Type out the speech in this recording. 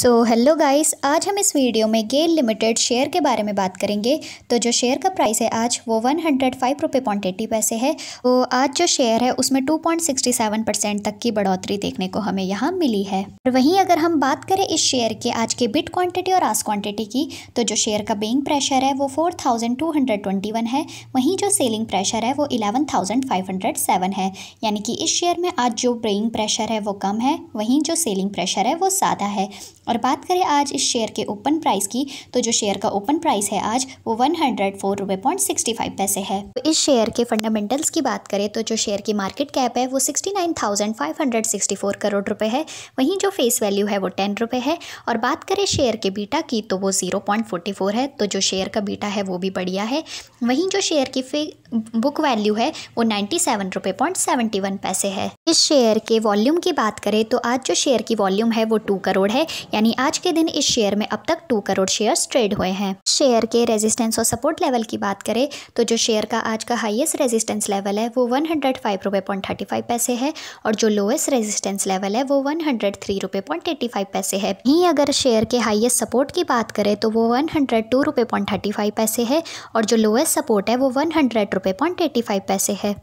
so hello guys आज हम इस वीडियो में गेल लिमिटेड शेयर के बारे में बात करेंगे तो जो शेयर का प्राइस है आज वो वन हंड्रेड फाइव रुपये पॉइंट एट्टी पैसे है तो आज जो शेयर है उसमें two point sixty seven percent तक की बढ़ोतरी देखने को हमें यहाँ मिली है और वहीं अगर हम बात करें इस शेयर के आज के बिट क्वान्टिटी और आस क्वान्टिटी की तो जो शेयर का बेइंग प्रेशर है वो four thousand two hundred twenty one है वहीं जो सेलिंग प्रेशर है वो eleven thousand five hundred seven है यानी कि इस शेयर में आज जो बेइंग प्रेशर है वो कम है वहीं जो सेलिंग प्रेशर है वो ज़्यादा है और बात करें आज इस शेयर के ओपन प्राइस की तो जो शेयर का ओपन प्राइस है आज वो वन हंड्रेड फोर रुपये पॉइंट सिक्सटी फाइव पैसे है तो इस शेयर के फंडामेंटल्स की बात करें तो जो शेयर की मार्केट कैप है वो sixty nine thousand five hundred sixty four crore रुपए है वहीं जो फेस वैल्यू है वो टेन रुपये है और बात करें शेयर के बीटा की तो वो ज़ीरो पॉइंट फोर्टी फोर है तो जो शेयर का बीटा है वो भी बढ़िया है वहीं जो शेयर की फे बुक वैल्यू है वो नाइन्टी सेवन रुपये पॉइंट सेवेंटी वन पैसे है इस शेयर के वॉल्यूम की बात करें तो आज जो शेयर की वॉल्यूम है वो टू करोड़ है यानी आज के दिन इस शेयर में अब तक टू करोड़ शेयर्स ट्रेड हुए हैं शेयर के रेजिस्टेंस और सपोर्ट लेवल की बात करें तो जो शेयर का आज का हाईएस्ट रेजिस्टेंस लेवल है वो वन हंड्रेड फाइव रुपये पॉइंट थर्टी फाइव पैसे है और जो लोएस्ट रेजिस्टेंस लेवल है वो वन हंड्रेड थ्री रुपये पॉइंट एट्टी फाइव पैसे है वहीं अगर शेयर के हाईएस्ट सपोर्ट की बात करें तो वो वन हंड्रेड टू रुपये पॉइंट थर्टी फाइव पैसे है और जो लोएस्ट सपोर्ट है वो वन हंड्रेड रुपये पॉइंट एट्टी फाइव पैसे है